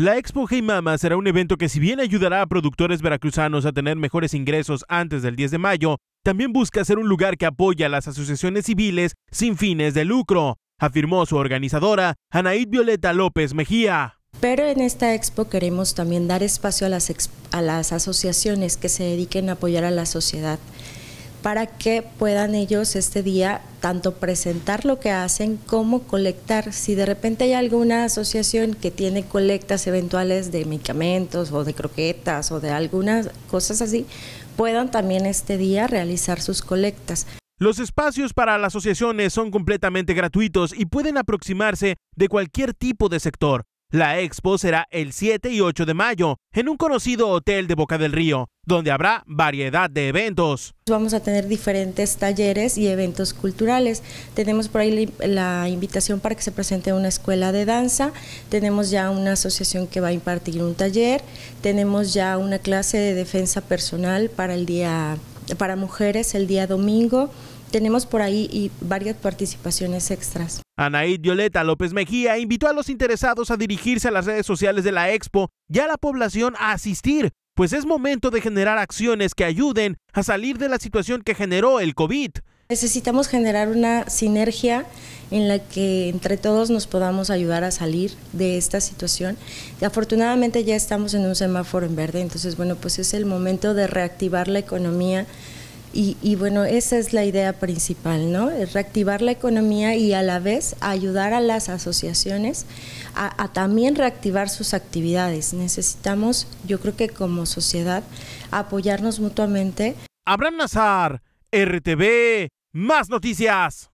La Expo Hey Mama será un evento que si bien ayudará a productores veracruzanos a tener mejores ingresos antes del 10 de mayo, también busca ser un lugar que apoya a las asociaciones civiles sin fines de lucro, afirmó su organizadora, Anaid Violeta López Mejía. Pero en esta expo queremos también dar espacio a las, a las asociaciones que se dediquen a apoyar a la sociedad para que puedan ellos este día tanto presentar lo que hacen como colectar. Si de repente hay alguna asociación que tiene colectas eventuales de medicamentos o de croquetas o de algunas cosas así, puedan también este día realizar sus colectas. Los espacios para las asociaciones son completamente gratuitos y pueden aproximarse de cualquier tipo de sector, la expo será el 7 y 8 de mayo en un conocido hotel de Boca del Río, donde habrá variedad de eventos. Vamos a tener diferentes talleres y eventos culturales. Tenemos por ahí la invitación para que se presente una escuela de danza, tenemos ya una asociación que va a impartir un taller, tenemos ya una clase de defensa personal para el día para mujeres el día domingo tenemos por ahí y varias participaciones extras. Anaí Violeta López Mejía invitó a los interesados a dirigirse a las redes sociales de la Expo y a la población a asistir, pues es momento de generar acciones que ayuden a salir de la situación que generó el COVID. Necesitamos generar una sinergia en la que entre todos nos podamos ayudar a salir de esta situación. Y afortunadamente ya estamos en un semáforo en verde, entonces bueno, pues es el momento de reactivar la economía y, bueno, esa es la idea principal, ¿no? Es reactivar la economía y a la vez ayudar a las asociaciones a, a, también reactivar sus actividades. Necesitamos, yo creo que como sociedad, apoyarnos mutuamente. Abraham Nazar, RTV, más noticias.